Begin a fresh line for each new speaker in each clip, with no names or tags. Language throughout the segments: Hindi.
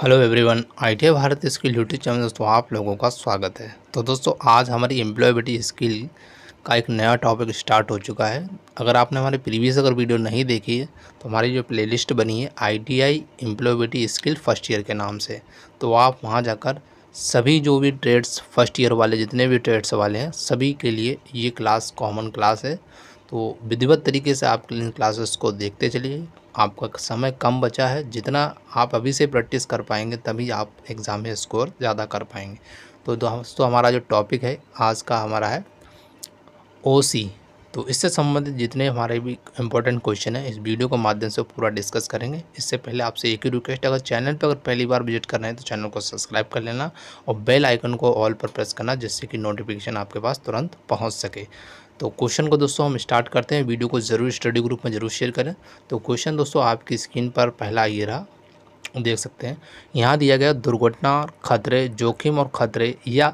hello everyone ITI Bharat skill YouTube channel दोस्तों आप लोगों का स्वागत है तो दोस्तों आज हमारी एम्प्लॉयबिलिटी स्किल का एक नया टॉपिक स्टार्ट हो चुका है अगर आपने हमारे प्रीवियस अगर वीडियो नहीं देखी है तो हमारी जो प्लेलिस्ट बनी है ITI employability skill first year के नाम से तो आप वहाँ जाकर सभी जो भी ट्रेड्स फर्स्ट ईयर वाले जितने भी ट्रेड्स वाले हैं सभी के लिए ये क्लास कॉमन क्लास है तो विधिवत तरीके से आप क्लासेस को देखते चलिए आपका समय कम बचा है जितना आप अभी से प्रैक्टिस कर पाएंगे तभी आप एग्ज़ाम में स्कोर ज़्यादा कर पाएंगे तो दोस्तों हमारा जो टॉपिक है आज का हमारा है ओ तो इससे संबंधित जितने हमारे भी इंपॉर्टेंट क्वेश्चन है इस वीडियो के माध्यम से पूरा डिस्कस करेंगे इससे पहले आपसे एक ही रिक्वेस्ट अगर चैनल पर अगर पहली बार विजिट कर रहे हैं तो चैनल को सब्सक्राइब कर लेना और बेल आइकन को ऑल पर प्रेस करना जिससे कि नोटिफिकेशन आपके पास तुरंत पहुंच सके तो क्वेश्चन को दोस्तों हम स्टार्ट करते हैं वीडियो को ज़रूर स्टडी ग्रुप में ज़रूर शेयर करें तो क्वेश्चन दोस्तों आपकी स्क्रीन पर पहला ये रहा देख सकते हैं यहाँ दिया गया दुर्घटना खतरे जोखिम और खतरे या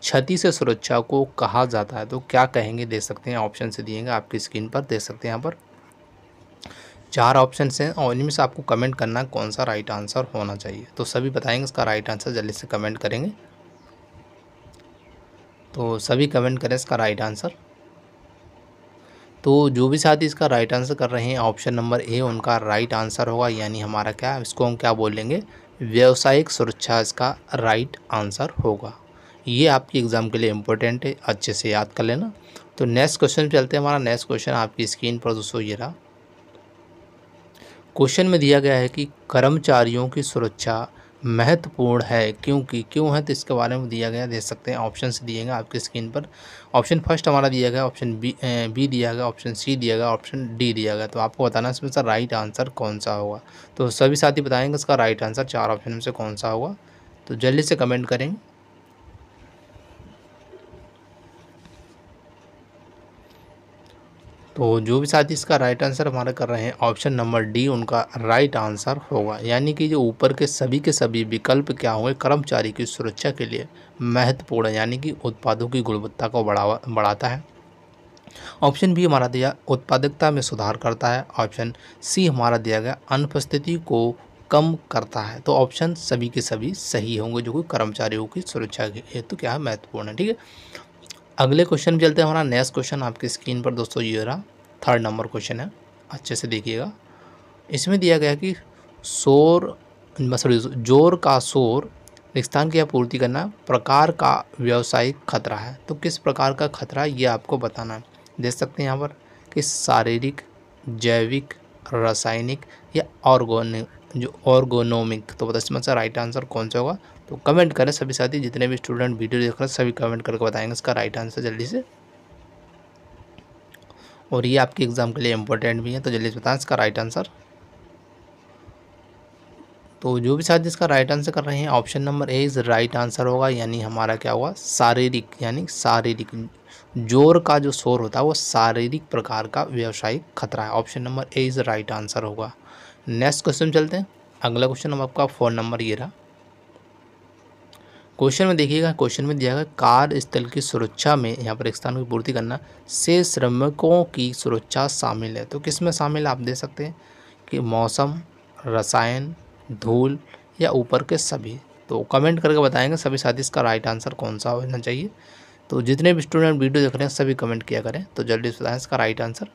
क्षति से सुरक्षा को कहा जाता है तो क्या कहेंगे देख सकते हैं ऑप्शन से दिएंगे आपकी स्क्रीन पर देख सकते हैं यहाँ पर चार ऑप्शन हैं और इनमें से आपको कमेंट करना कौन सा राइट आंसर होना चाहिए तो सभी बताएंगे इसका राइट आंसर जल्दी से कमेंट करेंगे तो सभी कमेंट करें इसका राइट आंसर तो जो भी साथी इसका राइट आंसर कर रहे हैं ऑप्शन नंबर ए उनका राइट आंसर होगा यानी हमारा क्या इसको हम क्या बोलेंगे व्यावसायिक सुरक्षा इसका राइट आंसर होगा ये आपकी एग्ज़ाम के लिए इम्पोर्टेंट है अच्छे से याद कर लेना तो नेक्स्ट क्वेश्चन चलते हैं हमारा नेक्स्ट क्वेश्चन आपकी स्क्रीन पर दोस्तों ये रहा क्वेश्चन में दिया गया है कि कर्मचारियों की सुरक्षा महत्वपूर्ण है क्योंकि क्यों है तो इसके बारे में दिया गया देख सकते हैं ऑप्शन दिए गए आपके स्क्रीन पर ऑप्शन फर्स्ट हमारा दिया गया ऑप्शन बी बी दिया गया ऑप्शन सी दिया गया ऑप्शन डी दिया गया तो आपको बताना इसमें से राइट आंसर कौन सा होगा तो सभी साथी बताएंगे इसका राइट आंसर चार ऑप्शन में से कौन सा होगा तो जल्दी से कमेंट करेंगे तो जो भी साथी इसका राइट आंसर हमारा कर रहे हैं ऑप्शन नंबर डी उनका राइट आंसर होगा यानी कि जो ऊपर के सभी के सभी विकल्प क्या होंगे कर्मचारी की सुरक्षा के लिए महत्वपूर्ण यानी कि उत्पादों की गुणवत्ता को बढ़ावा बढ़ाता है ऑप्शन बी हमारा दिया उत्पादकता में सुधार करता है ऑप्शन सी हमारा दिया गया अनुपस्थिति को कम करता है तो ऑप्शन सभी के सभी सही होंगे जो कि कर्मचारियों की सुरक्षा के हेतु तो क्या है महत्वपूर्ण है ठीक है अगले क्वेश्चन चलते हैं हमारा नेक्स्ट क्वेश्चन आपकी स्क्रीन पर दोस्तों ये रहा थर्ड नंबर क्वेश्चन है अच्छे से देखिएगा इसमें दिया गया कि शोर सॉरी जोर का शोर रिक्स्तान की आपूर्ति करना प्रकार का व्यावसायिक खतरा है तो किस प्रकार का खतरा ये आपको बताना है देख सकते हैं यहाँ पर कि शारीरिक जैविक रासायनिक या ऑर्गोनिक जो ऑर्गोनोमिक तो बताइए राइट आंसर कौन सा होगा तो कमेंट करें सभी साथी जितने भी स्टूडेंट वीडियो देख रहे हैं सभी कमेंट करके बताएंगे इसका राइट आंसर जल्दी से और ये आपके एग्ज़ाम के लिए इम्पोर्टेंट भी है तो जल्दी से बताएं इसका राइट आंसर तो जो भी साथी इसका राइट आंसर कर रहे हैं option number A is right answer होगा यानी हमारा क्या हुआ शारीरिक यानी शारीरिक जोर का जो शोर होता है वो शारीरिक प्रकार का व्यवसायिक खतरा है option number A is right answer होगा नेक्स्ट क्वेश्चन चलते हैं अगला क्वेश्चन हम आपका फ़ोन नंबर ये रहा क्वेश्चन में देखिएगा क्वेश्चन में दिया गया कार स्थल की सुरक्षा में यहाँ पर एक स्थान की पूर्ति करना से श्रमिकों की सुरक्षा शामिल है तो किस में शामिल आप दे सकते हैं कि मौसम रसायन धूल या ऊपर के सभी तो कमेंट करके बताएंगे सभी साथी इसका राइट आंसर कौन सा होना चाहिए तो जितने भी स्टूडेंट वीडियो देख रहे हैं सभी कमेंट किया करें तो जल्दी बताएं इसका राइट आंसर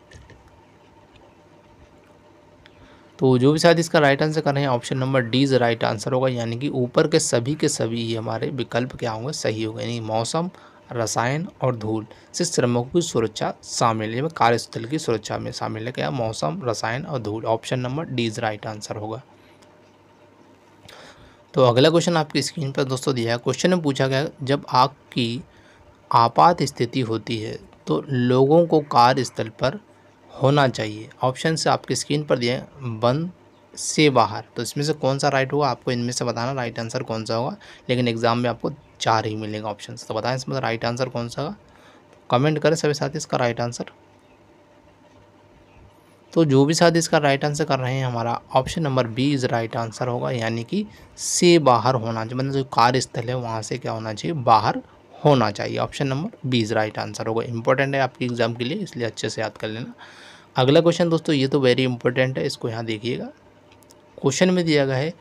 तो जो भी शायद इसका राइट आंसर कर रहे हैं option number D is right answer होगा यानी कि ऊपर के सभी के सभी ही हमारे विकल्प क्या होंगे सही होंगे यानी मौसम रसायन और धूल से श्रमिकों की सुरक्षा शामिल है कार्यस्थल की सुरक्षा में शामिल है क्या मौसम रसायन और धूल option number D is right answer होगा तो अगला क्वेश्चन आपकी स्क्रीन पर दोस्तों दिया है क्वेश्चन में पूछा गया जब आग की आपात स्थिति होती है तो लोगों को कार्यस्थल पर होना चाहिए ऑप्शन से आपके स्क्रीन पर दिए बंद से बाहर तो इसमें से कौन सा राइट होगा आपको इनमें से बताना राइट आंसर कौन सा होगा लेकिन एग्जाम में आपको चार ही मिलेगा ऑप्शन तो बताएं इसमें राइट आंसर कौन सा होगा कमेंट करें सभी साथी इसका राइट आंसर तो जो भी साथी इसका राइट आंसर कर रहे हैं हमारा option number B is right answer होगा यानी कि से बाहर होना चाहिए मतलब जो कार्यस्थल है वहाँ से क्या होना चाहिए बाहर होना चाहिए option number B is right answer होगा इंपॉर्टेंट है आपके एग्ज़ाम के लिए इसलिए अच्छे से याद कर लेना अगला क्वेश्चन दोस्तों ये तो वेरी इंपॉर्टेंट है इसको यहाँ देखिएगा क्वेश्चन में दिया गया है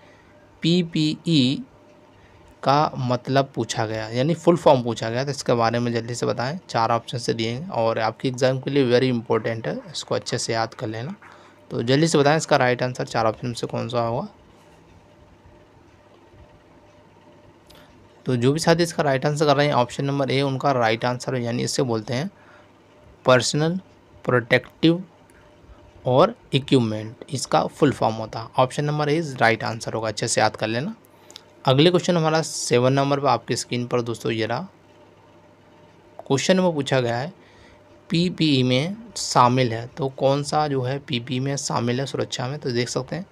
पीपीई e का मतलब पूछा गया यानी फुल फॉर्म पूछा गया तो इसके बारे में जल्दी से बताएं चार ऑप्शन से दिए और आपके एग्ज़ाम के लिए वेरी इंपॉर्टेंट है इसको अच्छे से याद कर लेना तो जल्दी से बताएं इसका राइट आंसर चार ऑप्शन से कौन सा होगा तो जो भी साथी इसका राइट आंसर कर रहे हैं ऑप्शन नंबर ए उनका राइट आंसर यानी इससे बोलते हैं पर्सनल प्रोटेक्टिव और इक्विपमेंट इसका फुल फॉर्म होता है option number is right answer होगा अच्छे से याद कर लेना अगले क्वेश्चन हमारा सेवन नंबर पर आपकी स्क्रीन पर दोस्तों ये रहा क्वेश्चन में पूछा गया है पीपीई e में शामिल है तो कौन सा जो है पीपीई e में शामिल है सुरक्षा में तो देख सकते हैं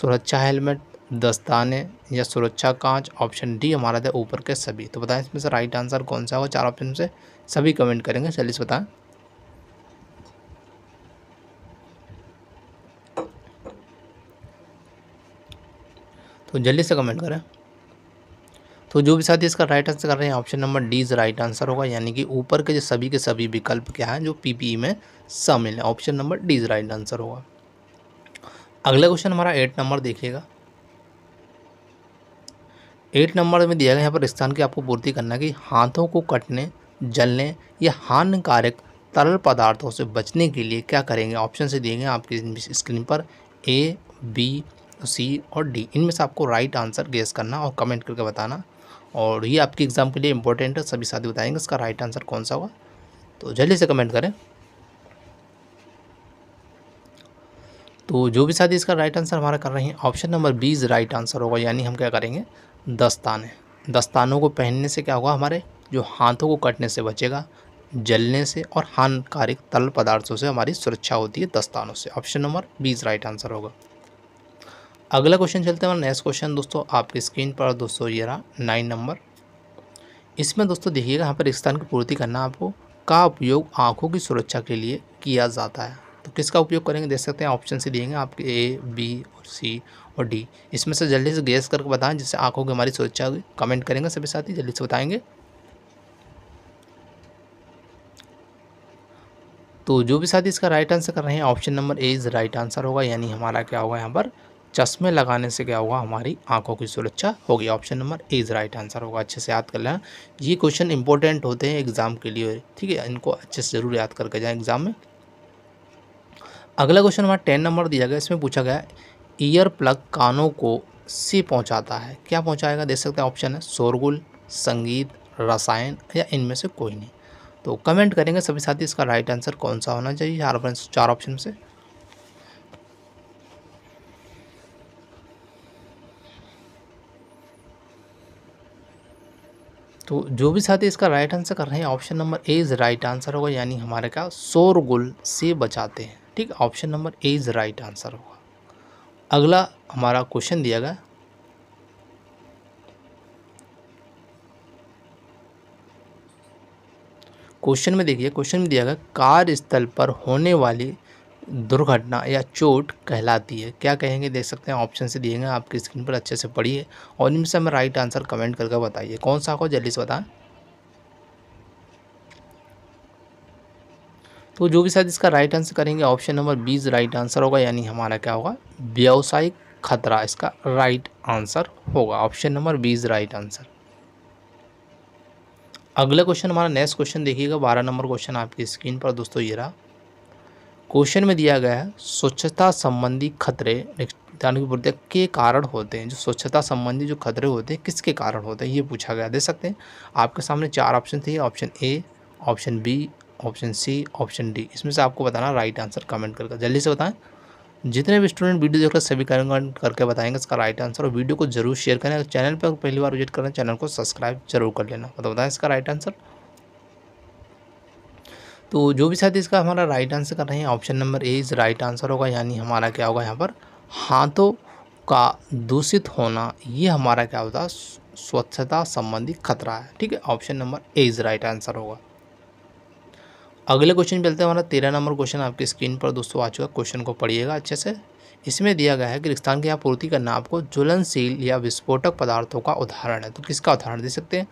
सुरक्षा हेलमेट दस्ताने या सुरक्षा कांच ऑप्शन डी हमारा था ऊपर के सभी तो बताएं इसमें से राइट आंसर कौन सा होगा चार ऑप्शन से सभी कमेंट करेंगे चलिए बताएं तो जल्दी से कमेंट करें तो जो भी साथी इसका राइट आंसर कर रहे हैं option number D is right answer होगा यानी कि ऊपर के जो सभी के सभी विकल्प क्या हैं जो पीपीई e में शामिल है option number D is right answer होगा अगला क्वेश्चन हमारा एट नंबर देखिएगा एट नंबर में दिया गया यहाँ पर स्थान की आपको पूर्ति करना कि हाथों को कटने जलने या हानिकारक तरल पदार्थों से बचने के लिए क्या करेंगे ऑप्शन से दिए गए आपकी स्क्रीन पर ए बी सी और डी इनमें से आपको राइट आंसर गेस करना और कमेंट करके बताना और ये आपके एग्ज़ाम के लिए इंपॉर्टेंट है सभी साथी बताएंगे इसका राइट आंसर कौन सा होगा तो जल्दी से कमेंट करें तो जो भी साथी इसका राइट आंसर हमारा कर रहे हैं option number B is right answer होगा यानी हम क्या करेंगे दस्ताने दस्तानों को पहनने से क्या होगा हमारे जो हाथों को कटने से बचेगा जलने से और हानिकारिक तरल पदार्थों से हमारी सुरक्षा होती है दस्तानों से option number B is right answer होगा अगला क्वेश्चन चलते हैं नेक्स्ट क्वेश्चन दोस्तों आपकी स्क्रीन पर दोस्तों ये रहा नाइन नंबर इसमें दोस्तों देखिएगा यहाँ पर स्थान की पूर्ति करना आपको का उपयोग आँखों की सुरक्षा के लिए किया जाता है तो किसका उपयोग करेंगे देख सकते हैं ऑप्शन से देंगे आपके ए बी और सी और डी इसमें से जल्दी से गैस करके बताएं जिससे आँखों की हमारी सुरक्षा होगी कमेंट करेंगे सभी साथी जल्दी से बताएंगे तो जो भी साथी इसका राइट आंसर कर रहे हैं option number A is right answer होगा यानी हमारा क्या होगा यहाँ पर चश्मे लगाने से क्या होगा हमारी आंखों की सुरक्षा होगी option number A is right answer होगा अच्छे से याद कर लें ये क्वेश्चन इंपॉर्टेंट होते हैं एग्ज़ाम के लिए ठीक है इनको अच्छे से ज़रूर याद करके जाए एग्ज़ाम में अगला क्वेश्चन हमारा टेन नंबर दिया गया इसमें पूछा गया ईयर प्लग कानों को से पहुँचाता है क्या पहुँचाएगा देख सकते हैं ऑप्शन है शोरगुल संगीत रसायन या इनमें से कोई नहीं तो कमेंट करेंगे सभी साथी इसका राइट आंसर कौन सा होना चाहिए चार चार ऑप्शन से तो जो भी साथी इसका राइट आंसर कर रहे हैं option number A is right answer होगा यानी हमारे का शोरगुल से बचाते हैं ठीक option number A is right answer होगा अगला हमारा क्वेश्चन दिया गया क्वेश्चन में देखिए क्वेश्चन में दिया गया कार्यस्थल पर होने वाली दुर्घटना या चोट कहलाती है क्या कहेंगे देख सकते हैं ऑप्शन से दिए गए आपकी स्क्रीन पर अच्छे से पढ़िए और इनमें से हमें राइट आंसर कमेंट करके बताइए कौन सा आपको जल्दी से बताएं तो जो भी शायद इसका राइट आंसर करेंगे option number B is right answer होगा यानी हमारा क्या होगा व्यावसायिक खतरा इसका राइट आंसर होगा option number B is right answer अगला क्वेश्चन हमारा नेक्स्ट क्वेश्चन देखिएगा बारह नंबर क्वेश्चन आपकी स्क्रीन पर दोस्तों ये रहा क्वेश्चन में दिया गया है स्वच्छता संबंधी खतरे यानी के कारण होते हैं जो स्वच्छता संबंधी जो खतरे होते हैं किसके कारण होते हैं ये पूछा गया दे सकते हैं आपके सामने चार ऑप्शन थे option A option B option C option D इसमें से आपको बताना राइट आंसर कमेंट करके जल्दी से बताएं जितने भी स्टूडेंट वीडियो देख रहे सभी कमेंट करके बताएंगे इसका राइट आंसर और वीडियो को जरूर शेयर करें चैनल पर पहली बार विजिट करें चैनल को सब्सक्राइब जरूर कर लेना तो बताएं इसका राइट आंसर तो जो भी साथी इसका हमारा राइट आंसर कर रहे हैं option number A is right answer होगा यानी हमारा क्या होगा यहाँ पर हाथों तो का दूषित होना ये हमारा क्या होता है स्वच्छता संबंधी खतरा है ठीक है option number A is right answer होगा अगले क्वेश्चन चलते हैं हमारा तेरह नंबर क्वेश्चन आपकी स्क्रीन पर दोस्तों आ चुका क्वेश्चन को पढ़िएगा अच्छे से इसमें दिया गया है कि रिक्तान की आपूर्ति करना आपको ज्वलनशील या विस्फोटक पदार्थों का उदाहरण है तो किसका उदाहरण दे सकते हैं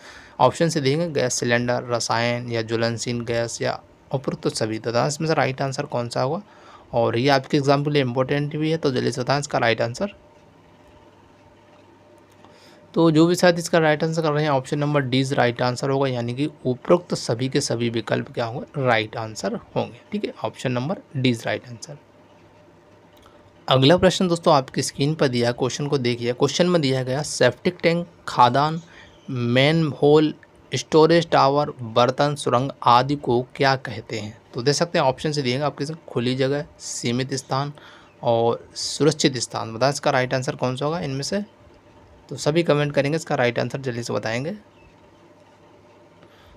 ऑप्शन से देखेंगे गैस सिलेंडर रसायन या ज्वलनशील गैस या उपरोक्त तो सभी तो दास में से राइट आंसर कौन सा होगा और ये आपके एग्जाम के लिए इम्पोर्टेंट भी है तो जल्दी से बताएं इसका राइट आंसर तो जो भी साथ इसका राइट आंसर कर रहे हैं option number D is right answer होगा यानी कि उपरोक्त तो सभी के सभी विकल्प क्या होंगे राइट आंसर होंगे ठीक है option number D is right answer अगला प्रश्न दोस्तों आपकी स्क्रीन पर दिया क्वेश्चन को देखिए क्वेश्चन में दिया गया सेफ्टिक टैंक खादान मैन होल स्टोरेज टावर बर्तन सुरंग आदि को क्या कहते हैं तो देख सकते हैं ऑप्शन से दिएगा आपके साथ खुली जगह सीमित स्थान और सुरक्षित स्थान बताएं इसका राइट आंसर कौन सा होगा इनमें से तो सभी कमेंट करेंगे इसका राइट आंसर जल्दी से बताएंगे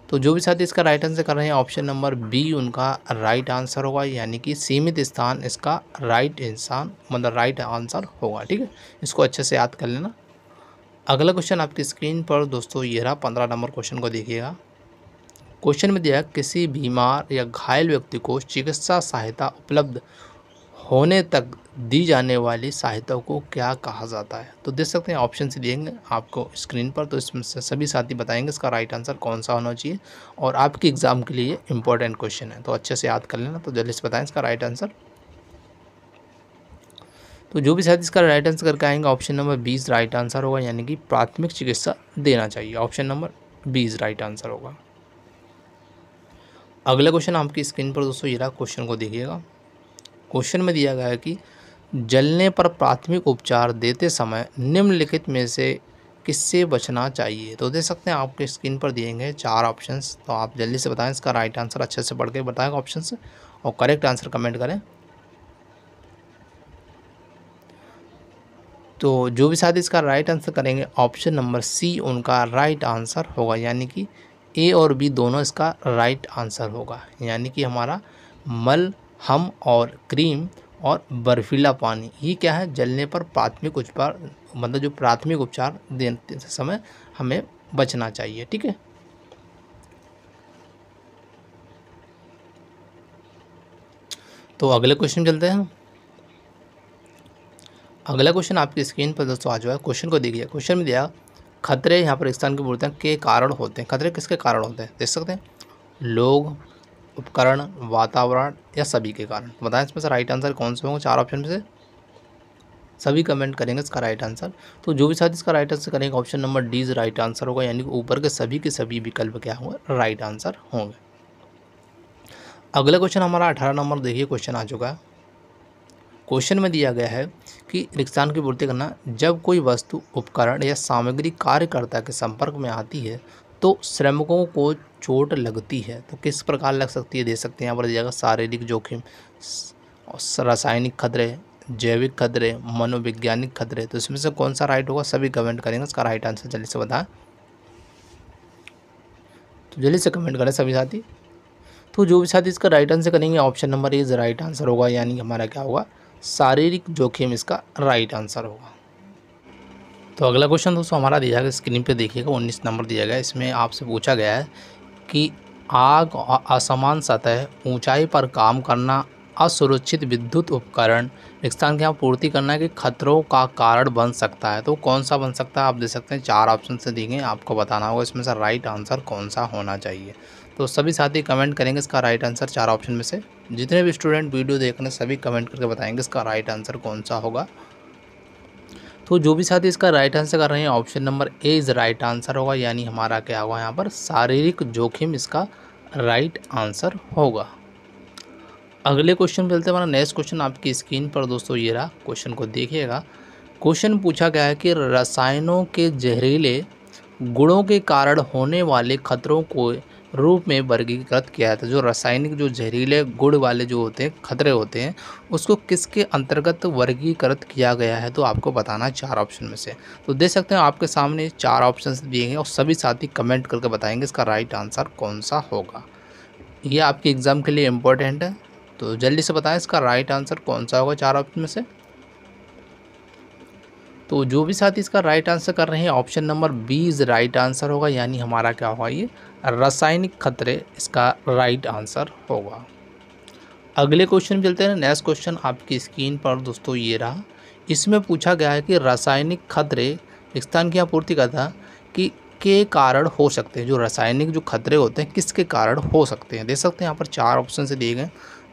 तो जो भी साथी इसका राइट आंसर कर रहे हैं ऑप्शन नंबर बी उनका राइट आंसर होगा यानी कि सीमित स्थान इसका राइट इंसान मतलब राइट आंसर होगा ठीक है इसको अच्छे से याद कर लेना अगला क्वेश्चन आपकी स्क्रीन पर दोस्तों ये रहा पंद्रह नंबर क्वेश्चन को देखिएगा क्वेश्चन में दिया किसी बीमार या घायल व्यक्ति को चिकित्सा सहायता उपलब्ध होने तक दी जाने वाली सहायता को क्या कहा जाता है तो देख सकते हैं ऑप्शन से देंगे आपको स्क्रीन पर तो इसमें से सभी साथी बताएंगे इसका राइट आंसर कौन सा होना चाहिए और आपके एग्ज़ाम के लिए इंपॉर्टेंट क्वेश्चन है तो अच्छे से याद कर लेना तो जल्दी से बताएँ इसका राइट आंसर तो जो भी शायद इसका राइट आंसर करके आएंगे option number B is right answer होगा यानी कि प्राथमिक चिकित्सा देना चाहिए option number B is right answer होगा अगला क्वेश्चन आपकी स्क्रीन पर दोस्तों ये रहा क्वेश्चन को देखिएगा क्वेश्चन में दिया गया है कि जलने पर प्राथमिक उपचार देते समय निम्नलिखित में से किससे बचना चाहिए तो दे सकते हैं आपके स्क्रीन पर दिए गए चार ऑप्शंस तो आप जल्दी से बताएं इसका राइट आंसर अच्छे से पढ़ के बताएं ऑप्शन और करेक्ट आंसर कमेंट करें तो जो भी साथी इसका राइट आंसर करेंगे ऑप्शन नंबर सी उनका राइट आंसर होगा यानी कि ए और बी दोनों इसका राइट आंसर होगा यानी कि हमारा मल हम और क्रीम और बर्फीला पानी ये क्या है जलने पर प्राथमिक उपचार मतलब जो प्राथमिक उपचार देते समय हमें बचना चाहिए ठीक है तो अगले क्वेश्चन चलते हैं अगला क्वेश्चन आपकी स्क्रीन पर दोस्तों आ जाए क्वेश्चन को देखिए क्वेश्चन में दिया खतरे यहाँ पर स्थान के बोलते हैं के कारण होते हैं खतरे किसके कारण होते हैं देख सकते हैं लोग उपकरण वातावरण या सभी के कारण बताएं इसमें से राइट आंसर कौन से होंगे चार ऑप्शन में से सभी कमेंट करेंगे इसका राइट आंसर तो जो भी साथ इसका राइट आंसर करेंगे option number D is right answer होगा यानी कि ऊपर के सभी के सभी विकल्प क्या होंगे राइट आंसर होंगे अगला क्वेश्चन हमारा अठारह नंबर देखिए क्वेश्चन आ चुका है क्वेश्चन में दिया गया है कि रिक्सान की पूर्ति करना जब कोई वस्तु उपकरण या सामग्री कार्यकर्ता के संपर्क में आती है तो श्रमिकों को चोट लगती है तो किस प्रकार लग सकती है दे सकते हैं यहाँ पर जाएगा शारीरिक जोखिम रासायनिक खतरे जैविक खतरे मनोवैज्ञानिक खतरे तो इसमें से कौन सा राइट होगा सभी कमेंट करेंगे इसका राइट आंसर जल्दी से बताएं तो जल्दी से कमेंट करें सभी साथी तो जो भी साथी इसका राइट आंसर करेंगे option number is right answer होगा यानी हमारा क्या होगा शारीरिक जोखिम इसका राइट आंसर होगा तो अगला क्वेश्चन दोस्तों हमारा दिया गया स्क्रीन पे देखिएगा 19 नंबर दिया गया इसमें आपसे पूछा गया है कि आग असमान सतह ऊंचाई पर काम करना असुरक्षित विद्युत उपकरण नुकसान की पूर्ति करना है कि खतरों का कारण बन सकता है तो कौन सा बन सकता है आप दे सकते हैं चार ऑप्शन से देंगे आपको बताना होगा इसमें से राइट आंसर कौन सा होना चाहिए तो सभी साथी कमेंट करेंगे इसका राइट आंसर चार ऑप्शन में से जितने भी स्टूडेंट वीडियो देख रहे हैं सभी कमेंट करके बताएंगे इसका राइट आंसर कौन सा होगा तो जो भी साथी इसका राइट आंसर कर रहे हैं option number A is right answer होगा यानी हमारा क्या होगा यहाँ पर शारीरिक जोखिम इसका राइट आंसर होगा अगले क्वेश्चन चलते हैं हमारा नेक्स्ट क्वेश्चन आपकी स्क्रीन पर दोस्तों ये रहा क्वेश्चन को देखिएगा क्वेश्चन पूछा गया है कि रसायनों के जहरीले गुणों के कारण होने वाले खतरों को रूप में वर्गीकृत किया था जो रासायनिक जो जहरीले गुड़ वाले जो होते हैं खतरे होते हैं उसको किसके अंतर्गत वर्गीकृत किया गया है तो आपको बताना है चार ऑप्शन में से तो दे सकते हैं आपके सामने चार ऑप्शन दिए गए और सभी साथी कमेंट करके बताएंगे इसका राइट आंसर कौन सा होगा ये आपके एग्ज़ाम के लिए इम्पोर्टेंट है तो जल्दी से बताएं इसका राइट आंसर कौन सा होगा चार ऑप्शन में से तो जो भी साथी इसका राइट आंसर कर रहे हैं option number B is right answer होगा यानी हमारा क्या होगा ये रासायनिक खतरे इसका राइट आंसर होगा अगले क्वेश्चन चलते हैं नेक्स्ट क्वेश्चन आपकी स्क्रीन पर दोस्तों ये रहा इसमें पूछा गया है कि रासायनिक खतरे रेगिस्तान की आपूर्ति का था कि के कारण हो सकते हैं जो रासायनिक जो खतरे होते हैं किसके कारण हो सकते हैं देख सकते हैं यहाँ पर चार ऑप्शन से दिए गए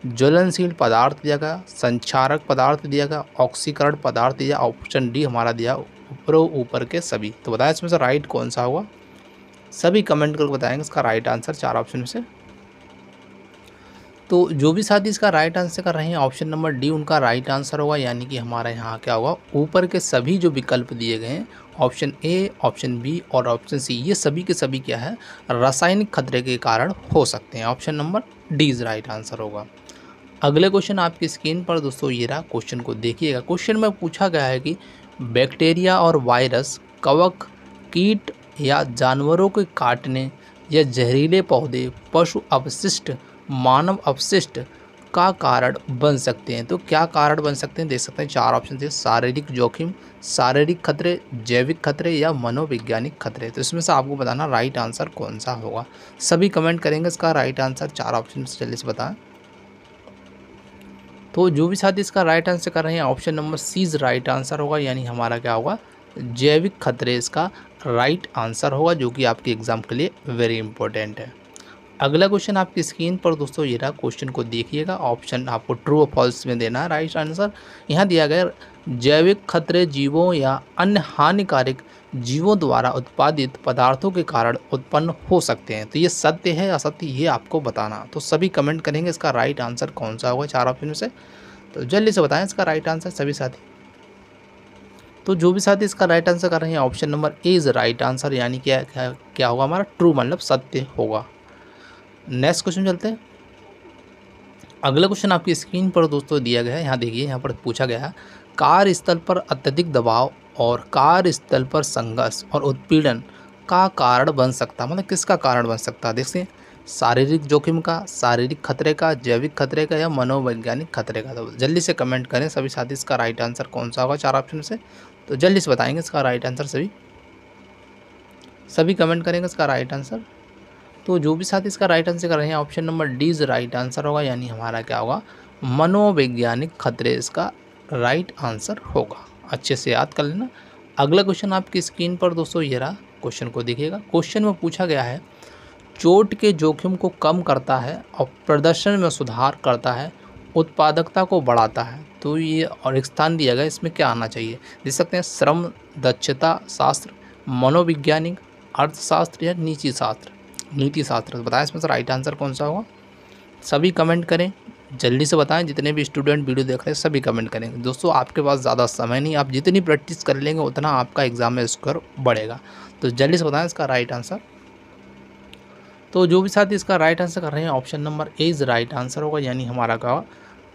ज्वलनशील पदार्थ दिया गया संचारक पदार्थ दिया गया ऑक्सीकरण पदार्थ दिया ऑप्शन डी हमारा दिया ऊपर ऊपर के सभी तो बताया इसमें से राइट कौन सा होगा सभी कमेंट करके बताएंगे इसका राइट आंसर चार ऑप्शन में से तो जो भी साथी इसका राइट आंसर कर रहे हैं ऑप्शन नंबर डी उनका राइट आंसर होगा यानी कि हमारा यहाँ क्या होगा ऊपर के सभी जो विकल्प दिए गए हैं ऑप्शन ए ऑप्शन बी और ऑप्शन सी ये सभी के सभी क्या है रासायनिक खतरे के कारण हो सकते हैं option number D is right answer होगा अगले क्वेश्चन आपकी स्क्रीन पर दोस्तों ये रहा क्वेश्चन को देखिएगा क्वेश्चन में पूछा गया है कि बैक्टीरिया और वायरस कवक कीट या जानवरों के काटने या जहरीले पौधे पशु अवशिष्ट मानव अवशिष्ट का कारण बन सकते हैं तो क्या कारण बन सकते हैं देख सकते हैं चार ऑप्शन थे शारीरिक जोखिम शारीरिक खतरे जैविक खतरे या मनोवैज्ञानिक खतरे तो इसमें से आपको बताना राइट आंसर कौन सा होगा सभी कमेंट करेंगे इसका राइट आंसर चार ऑप्शन से जल्दी से बताएं तो जो भी साथी इसका राइट आंसर कर रहे हैं option number C is right answer होगा यानी हमारा क्या होगा जैविक खतरे इसका राइट आंसर होगा जो कि आपके एग्ज़ाम के लिए वेरी इंपॉर्टेंट है अगला क्वेश्चन आपकी स्क्रीन पर दोस्तों ये रहा क्वेश्चन को देखिएगा ऑप्शन आपको ट्रू और फॉल्स में देना है राइट आंसर यहाँ दिया गया जैविक खतरे जीवों या अन्य हानिकारक जीवों द्वारा उत्पादित पदार्थों के कारण उत्पन्न हो सकते हैं तो ये सत्य है असत्य ये आपको बताना तो सभी कमेंट करेंगे इसका राइट आंसर कौन सा होगा चार ऑप्शन में से तो जल्दी से बताएं इसका राइट आंसर सभी साथी तो जो भी साथी इसका राइट आंसर कर रहे हैं option number A is right answer यानी क्या क्या होगा हमारा ट्रू मतलब सत्य होगा नेक्स्ट क्वेश्चन चलते हैं अगला क्वेश्चन आपकी स्क्रीन पर दोस्तों दिया गया है यहाँ देखिए यहाँ पर पूछा गया है कार्य स्थल पर अत्यधिक दबाव और कार स्थल पर संघर्ष और उत्पीड़न का कारण बन सकता मतलब किसका कारण बन सकता है देखिए शारीरिक जोखिम का शारीरिक खतरे का जैविक खतरे का या मनोवैज्ञानिक खतरे का तो जल्दी से कमेंट करें सभी साथी इसका राइट आंसर कौन सा होगा चार ऑप्शन से तो जल्दी से बताएंगे इसका राइट आंसर सभी सभी कमेंट करेंगे इसका राइट आंसर तो जो भी साथ इसका राइट आंसर कर रहे हैं option number D is right answer होगा यानी हमारा क्या होगा मनोवैज्ञानिक खतरे इसका राइट आंसर होगा अच्छे से याद कर लेना अगला क्वेश्चन आपकी स्क्रीन पर दोस्तों ये रहा क्वेश्चन को देखिएगा क्वेश्चन में पूछा गया है चोट के जोखिम को कम करता है और प्रदर्शन में सुधार करता है उत्पादकता को बढ़ाता है तो ये और एक स्थान दिया गया इसमें क्या आना चाहिए देख सकते हैं श्रम दक्षता शास्त्र मनोविज्ञानिक अर्थशास्त्र या नीति शास्त्र नीति शास्त्र बताएं इसमें से राइट आंसर कौन सा होगा सभी कमेंट करें जल्दी से बताएं जितने भी स्टूडेंट वीडियो देख रहे हैं सभी कमेंट करें दोस्तों आपके पास ज़्यादा समय नहीं आप जितनी प्रैक्टिस कर लेंगे उतना आपका एग्ज़ाम में स्कोर बढ़ेगा तो जल्दी से बताएं इसका राइट आंसर तो जो भी साथी इसका राइट आंसर कर रहे हैं option number A is right answer होगा यानी हमारा का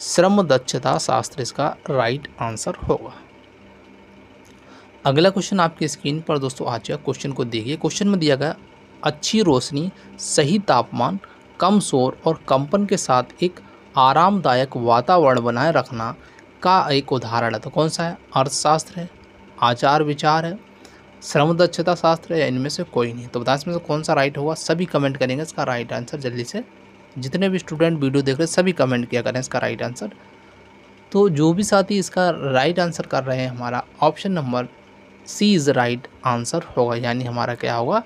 श्रम दक्षता शास्त्र इसका राइट आंसर होगा अगला क्वेश्चन आपकी स्क्रीन पर दोस्तों आ चुका क्वेश्चन को देखिए क्वेश्चन में दिया गया अच्छी रोशनी सही तापमान कम शोर और कंपन के साथ एक आरामदायक वातावरण बनाए रखना का एक उदाहरण है तो कौन सा है अर्थशास्त्र है आचार विचार है श्रम दक्षता शास्त्र है इनमें से कोई नहीं तो बताएं इसमें से कौन सा राइट होगा सभी कमेंट करेंगे इसका राइट आंसर जल्दी से जितने भी स्टूडेंट वीडियो देख रहे हैं सभी कमेंट किया करें इसका राइट आंसर तो जो भी साथी इसका राइट आंसर कर रहे हैं हमारा option number C is right answer होगा यानी हमारा क्या होगा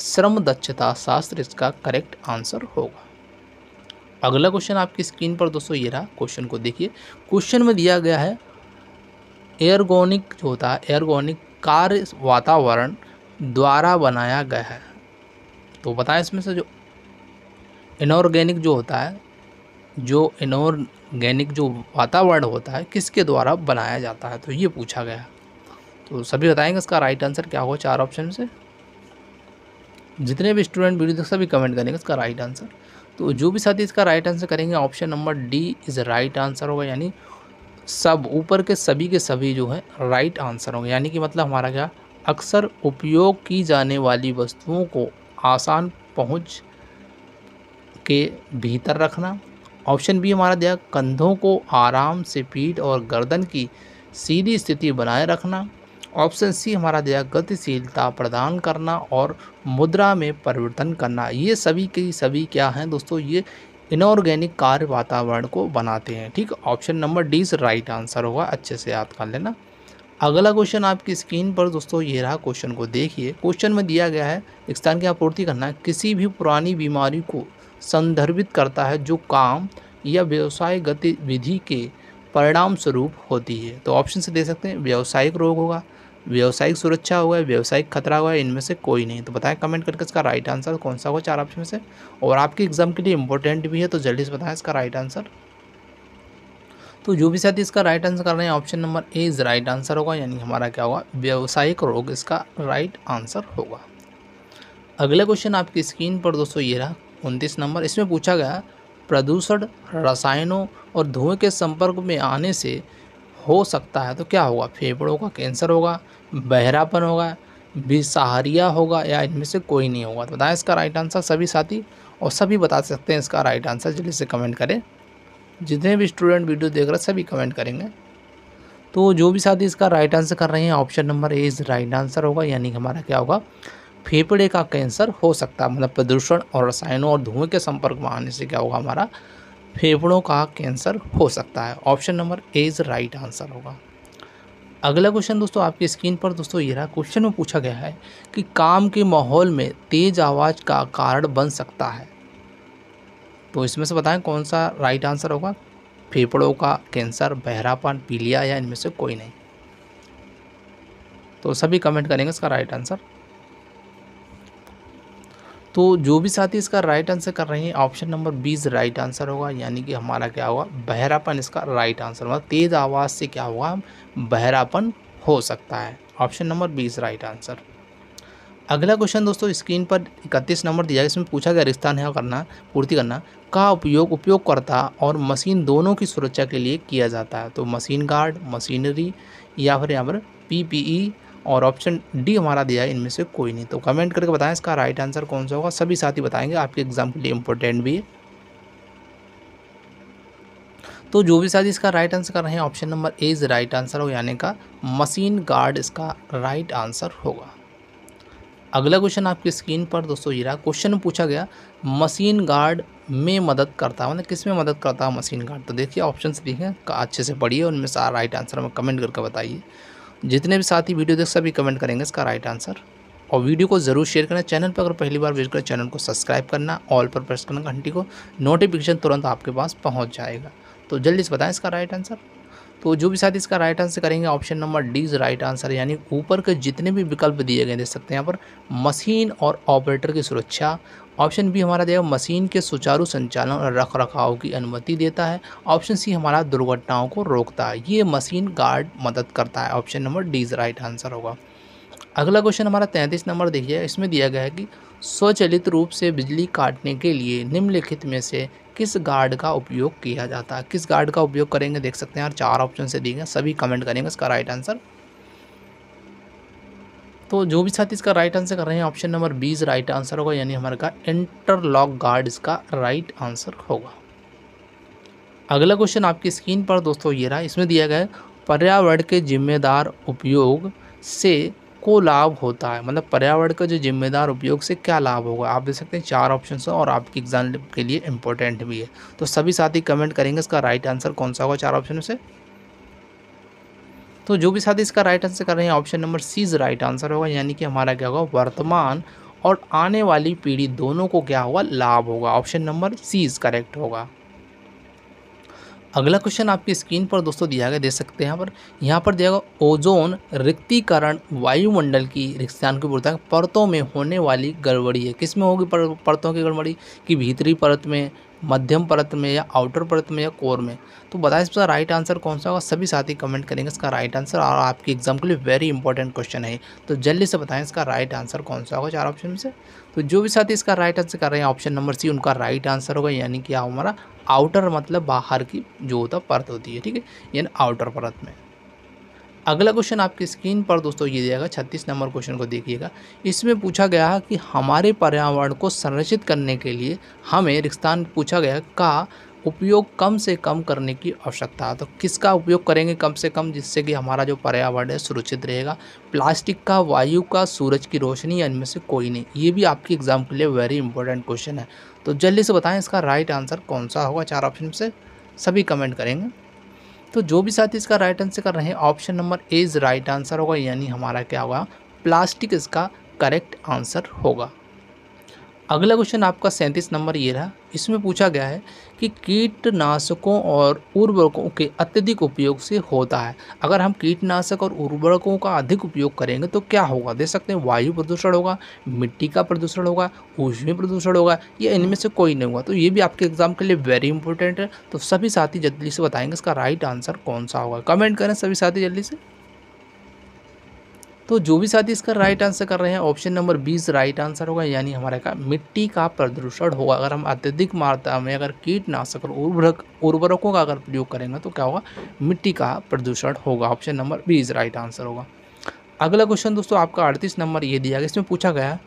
श्रम दक्षता शास्त्र इसका करेक्ट आंसर होगा अगला क्वेश्चन आपकी स्क्रीन पर दोस्तों ये रहा क्वेश्चन को देखिए क्वेश्चन में दिया गया है एयरगोनिक जो होता है एयरगोनिक कार्य वातावरण द्वारा बनाया गया है तो बताएं इसमें से जो इनऑर्गेनिक जो होता है जो इनऑर्गेनिक जो वातावरण होता है किसके द्वारा बनाया जाता है तो ये पूछा गया तो सभी बताएंगे इसका राइट आंसर क्या होगा चार ऑप्शन से जितने भी स्टूडेंट वीडियो देख सभी कमेंट करेंगे इसका राइट आंसर तो जो भी साथी इसका राइट आंसर करेंगे option number D is right answer होगा यानी सब ऊपर के सभी के सभी जो हैं राइट आंसर होंगे यानी कि मतलब हमारा क्या अक्सर उपयोग की जाने वाली वस्तुओं को आसान पहुंच के भीतर रखना ऑप्शन बी हमारा दिया कंधों को आराम से पीठ और गर्दन की सीधी स्थिति बनाए रखना ऑप्शन सी हमारा दिया गतिशीलता प्रदान करना और मुद्रा में परिवर्तन करना ये सभी की सभी क्या हैं दोस्तों ये इनऑर्गेनिक कार्य वातावरण को बनाते हैं ठीक option number D is right answer होगा अच्छे से याद कर लेना अगला क्वेश्चन आपकी स्क्रीन पर दोस्तों ये रहा क्वेश्चन को देखिए क्वेश्चन में दिया गया है स्थान की आपूर्ति करना किसी भी पुरानी बीमारी को संदर्भित करता है जो काम या व्यवसाय गतिविधि के परिणाम स्वरूप होती है तो ऑप्शन से दे सकते हैं व्यावसायिक रोग होगा व्यावसायिक सुरक्षा होगा व्यावसायिक खतरा हुआ इनमें से कोई नहीं तो बताएं कमेंट करके इसका राइट आंसर कौन सा होगा चार ऑप्शन में से और आपके एग्जाम के लिए इंपॉर्टेंट भी है तो जल्दी से बताएं इसका राइट आंसर तो जो भी साथी इसका राइट आंसर कर रहे हैं option number A is right answer होगा यानी हमारा क्या होगा व्यावसायिक रोग इसका राइट आंसर होगा अगला क्वेश्चन आपकी स्क्रीन पर दोस्तों ये रहा उनतीस नंबर इसमें पूछा गया प्रदूषण रसायनों और धुएं के संपर्क में आने से हो सकता है तो क्या होगा फेफड़ों का कैंसर होगा बहरापन होगा विषाहरिया होगा या इनमें से कोई नहीं होगा तो बताएं इसका राइट आंसर सभी साथी और सभी बता सकते हैं इसका राइट आंसर जल्दी से कमेंट करें जितने भी स्टूडेंट वीडियो देख रहे हैं सभी कमेंट करेंगे तो जो भी साथी इसका राइट आंसर कर रहे हैं option number A is right answer होगा यानी हमारा क्या होगा फेफड़े का कैंसर हो सकता है मतलब प्रदूषण और रसायनों और धुएं के संपर्क में आने से क्या होगा हमारा फेफड़ों का कैंसर हो सकता है option number A is right answer होगा अगला क्वेश्चन दोस्तों आपकी स्क्रीन पर दोस्तों ये रहा क्वेश्चन में पूछा गया है कि काम के माहौल में तेज़ आवाज़ का कारण बन सकता है तो इसमें से बताएं कौन सा राइट आंसर होगा फेफड़ों का कैंसर बहरापन पीलिया या इनमें से कोई नहीं तो सभी कमेंट करेंगे इसका राइट आंसर तो जो भी साथी इसका राइट आंसर कर रहे हैं option number B is right answer होगा यानी कि हमारा क्या होगा बहरापन इसका राइट आंसर होगा तेज़ आवाज़ से क्या होगा बहरापन हो सकता है option number B is right answer अगला क्वेश्चन दोस्तों स्क्रीन पर इकतीस नंबर दिया गया इसमें पूछा गया रिश्ता नहीं करना पूर्ति करना का उपयोग उपयोगकर्ता और मशीन दोनों की सुरक्षा के लिए किया जाता है तो मशीन गार्ड मशीनरी या फिर यहाँ पर पी और ऑप्शन डी हमारा दिया है इनमें से कोई नहीं तो कमेंट करके बताएं इसका राइट आंसर कौन सा होगा सभी साथी बताएंगे आपके एग्ज़ाम के लिए इम्पोर्टेंट भी है तो जो भी साथी इसका राइट आंसर कर रहे हैं option number A is right answer हो यानी का मशीन गार्ड इसका राइट आंसर होगा अगला क्वेश्चन आपकी स्क्रीन पर दोस्तों ये रहा क्वेश्चन पूछा गया मशीन गार्ड में मदद करता है मतलब किस में मदद करता है मशीन गार्ड तो देखिए ऑप्शन देखिए अच्छे से पढ़िए उनमें सारा राइट आंसर हमें कमेंट करके बताइए जितने भी साथी वीडियो देख सभी कमेंट करेंगे इसका राइट आंसर और वीडियो को ज़रूर शेयर करना चैनल पर अगर पहली बार विजिट करें चैनल को सब्सक्राइब करना ऑल पर प्रेस करना घंटी को नोटिफिकेशन तुरंत आपके पास पहुँच जाएगा तो जल्दी से बताएं इसका राइट आंसर तो जो भी साथी इसका राइट आंसर करेंगे option number D is right answer यानी ऊपर के जितने भी विकल्प दिए गए देख सकते हैं यहाँ पर मशीन और ऑपरेटर की सुरक्षा ऑप्शन बी हमारा देगा मशीन के सुचारू संचालन और रख रखाव की अनुमति देता है ऑप्शन सी हमारा दुर्घटनाओं को रोकता है ये मशीन गार्ड मदद करता है option number D is right answer होगा अगला क्वेश्चन हमारा तैंतीस नंबर देखिए इसमें दिया गया है कि स्वचलित रूप से बिजली काटने के लिए निम्नलिखित में से किस गार्ड का उपयोग किया जाता है किस गार्ड का उपयोग करेंगे देख सकते हैं और चार ऑप्शन से दिए गए सभी कमेंट करेंगे इसका राइट आंसर तो जो भी साथी इसका राइट आंसर कर रहे हैं option number B is right answer होगा यानी हमारे का इंटरलॉक गार्ड इसका राइट आंसर होगा अगला क्वेश्चन आपकी स्क्रीन पर दोस्तों ये रहा इसमें दिया गया है पर्यावरण के जिम्मेदार उपयोग से को लाभ होता है मतलब पर्यावरण का जो जिम्मेदार उपयोग से क्या लाभ होगा आप देख सकते हैं चार ऑप्शन हैं और आपके एग्जाम के लिए इम्पोर्टेंट भी है तो सभी साथी कमेंट करेंगे इसका राइट आंसर कौन सा होगा चार ऑप्शन से तो जो भी साथी इसका राइट आंसर कर रहे हैं option number C is right answer होगा यानी कि हमारा क्या होगा वर्तमान और आने वाली पीढ़ी दोनों को क्या होगा लाभ होगा option number C is correct होगा अगला क्वेश्चन आपकी स्क्रीन पर दोस्तों दिया गया दे सकते हैं यहाँ पर यहाँ पर दिया गया ओजोन रिक्तिकरण वायुमंडल की रिक्तान की पूर्ता परतों में होने वाली गड़बड़ी है किस में होगी पर, परतों की गड़बड़ी कि भीतरी परत में मध्यम परत में या आउटर परत में या कोर में तो बताएं इसका राइट आंसर कौन सा होगा सभी साथी कमेंट करेंगे इसका राइट आंसर और आपके एग्जाम के लिए वेरी इंपॉर्टेंट क्वेश्चन है तो जल्दी से बताएं इसका राइट आंसर कौन सा होगा चार ऑप्शन में से तो जो भी साथी इसका राइट आंसर कर रहे हैं ऑप्शन नंबर सी उनका राइट आंसर होगा यानी कि हमारा आउटर मतलब बाहर की जो होता परत होती है ठीक है यानी आउटर परत में अगला क्वेश्चन आपकी स्क्रीन पर दोस्तों ये देगा छत्तीस नंबर क्वेश्चन को देखिएगा इसमें पूछा गया कि हमारे पर्यावरण को संरक्षित करने के लिए हमें रिक्स्तान पूछा गया का उपयोग कम से कम करने की आवश्यकता है तो किसका उपयोग करेंगे कम से कम जिससे कि हमारा जो पर्यावरण है सुरक्षित रहेगा प्लास्टिक का वायु का सूरज की रोशनी इनमें से कोई नहीं ये भी आपके एग्ज़ाम के लिए वेरी इंपॉर्टेंट क्वेश्चन है तो जल्दी से बताएं इसका राइट आंसर कौन सा होगा चार ऑप्शन से सभी कमेंट करेंगे तो जो भी साथी इसका राइट आंसर कर रहे हैं option number A is right answer होगा यानी हमारा क्या होगा प्लास्टिक इसका करेक्ट आंसर होगा अगला क्वेश्चन आपका सैंतीस नंबर ये रहा इसमें पूछा गया है कि कीटनाशकों और उर्वरकों के अत्यधिक उपयोग से होता है अगर हम कीटनाशक और उर्वरकों का अधिक उपयोग करेंगे तो क्या होगा देख सकते हैं वायु प्रदूषण होगा मिट्टी का प्रदूषण होगा ऊष्मी प्रदूषण होगा या इनमें से कोई नहीं होगा तो ये भी आपके एग्जाम के लिए वेरी इंपॉर्टेंट है तो सभी साथी जल्दी से बताएंगे इसका राइट आंसर कौन सा होगा कमेंट करें सभी साथी जल्दी से तो जो भी साथी इसका राइट आंसर कर रहे हैं option number B is right answer होगा यानी हमारे का मिट्टी का प्रदूषण होगा अगर हम अत्यधिक मात्रा में अगर कीटनाशक और उर्वरक उर्वरकों का अगर प्रयोग करेंगे तो क्या होगा मिट्टी का प्रदूषण होगा option number B is right answer होगा अगला क्वेश्चन दोस्तों आपका अड़तीस नंबर ये दिया गया इसमें पूछा गया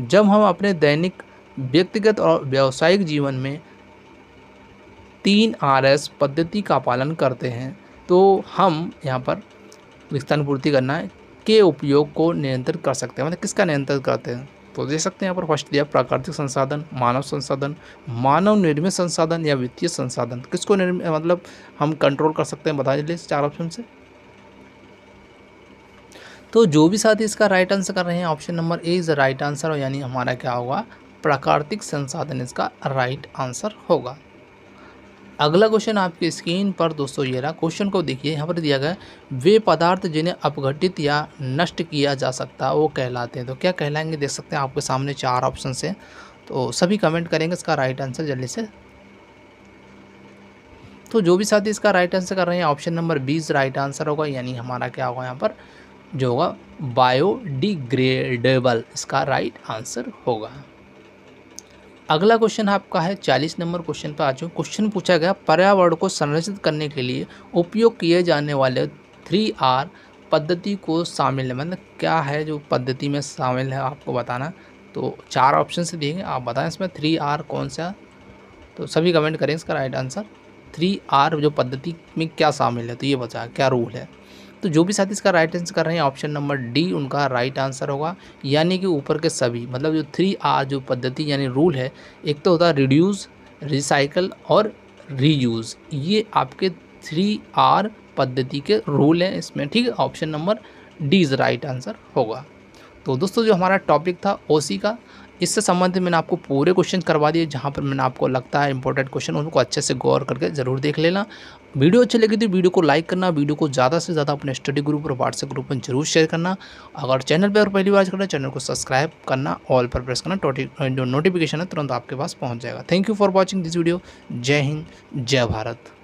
जब हम अपने दैनिक व्यक्तिगत और व्यावसायिक जीवन में तीन आर एस पद्धति का पालन करते हैं तो हम यहाँ पर रिक्तान पूर्ति करना है के उपयोग को नियंत्रित कर सकते हैं मतलब किसका नियंत्रित करते हैं तो दे सकते हैं यहाँ पर फर्स्ट दिया प्राकृतिक संसाधन मानव संसाधन मानव निर्मित संसाधन या वित्तीय संसाधन किसको निर्मित मतलब हम कंट्रोल कर सकते हैं बता दीजिए चार ऑप्शन से तो जो भी साथी इसका राइट आंसर कर रहे हैं option number A is right answer यानी हमारा क्या होगा प्राकृतिक संसाधन इसका राइट आंसर होगा अगला क्वेश्चन आपकी स्क्रीन पर दोस्तों ये रहा क्वेश्चन को देखिए यहाँ पर दिया गया वे पदार्थ जिन्हें अपघटित या नष्ट किया जा सकता है वो कहलाते हैं तो क्या कहलाएंगे देख सकते हैं आपके सामने चार ऑप्शन हैं तो सभी कमेंट करेंगे इसका राइट आंसर जल्दी से तो जो भी साथी इसका राइट आंसर कर रहे हैं option number B is right answer होगा यानी हमारा क्या होगा यहाँ पर जो होगा बायोडिग्रेडेबल इसका राइट आंसर होगा अगला क्वेश्चन आपका है चालीस नंबर क्वेश्चन पर आ चुके क्वेश्चन पूछा गया पर्यावरण को संरक्षित करने के लिए उपयोग किए जाने वाले थ्री आर पद्धति को शामिल है मतलब क्या है जो पद्धति में शामिल है आपको बताना तो चार ऑप्शन से देंगे आप बताएं इसमें थ्री आर कौन सा तो सभी कमेंट करें इसका राइट आंसर थ्री आर जो पद्धति में क्या शामिल है तो ये बताया क्या रूल है तो जो भी साथी इसका राइट आंसर कर रहे हैं ऑप्शन नंबर डी उनका राइट आंसर होगा यानी कि ऊपर के सभी मतलब जो थ्री आर जो पद्धति यानी रूल है एक तो होता है रिड्यूस रिसाइकल और रीयूज़ ये आपके थ्री आर पद्धति के रूल हैं इसमें ठीक है option number D is right answer होगा तो दोस्तों जो हमारा टॉपिक था ओसी का इससे संबंधित मैंने आपको पूरे क्वेश्चन करवा दिए जहाँ पर मैंने आपको लगता है इंपॉर्टेंट क्वेश्चन उनको अच्छे से गौर करके ज़रूर देख लेना वीडियो अच्छी लगी तो वीडियो को लाइक करना वीडियो को ज़्यादा से ज़्यादा अपने स्टडी ग्रुप और व्हाट्सएप ग्रुप में जरूर शेयर करना अगर चैनल पर पहली बार करना चैनल को सब्सक्राइब करना ऑल पर प्रेस करना जो नोटिफिकेशन है तुरंत आपके पास पहुँच जाएगा thank you for watching this video जय हिंद जय भारत